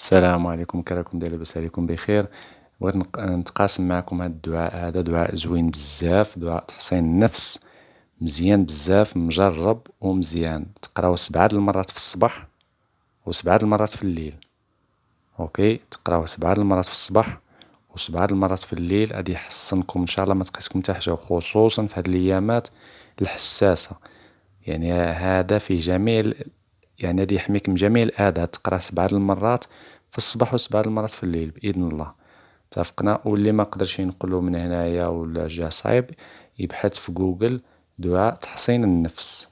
السلام عليكم كراكم داير لاباس عليكم بخير بغيت نتقاسم معكم هذا الدعاء هذا دعاء زوين بزاف دعاء تحصين النفس مزيان بزاف مجرب ومزيان تقراو سبعة المرات في الصباح وسبعة المرات في الليل اوكي تقراو سبعة المرات في الصباح وسبعة المرات في الليل غادي يحسنكم ان شاء الله ما تقيسكم حتى حاجه خصوصا في هذه الايامات الحساسه يعني هذا في جميع يعني هذا يحميك من جميع الأذى تقرأ سبعة المرات في الصباح وسبعة المرات في الليل بإذن الله اتفقنا واللي ما قدرش ينقلو من هنايا ولا جا صعيب يبحث في جوجل دعاء تحصين النفس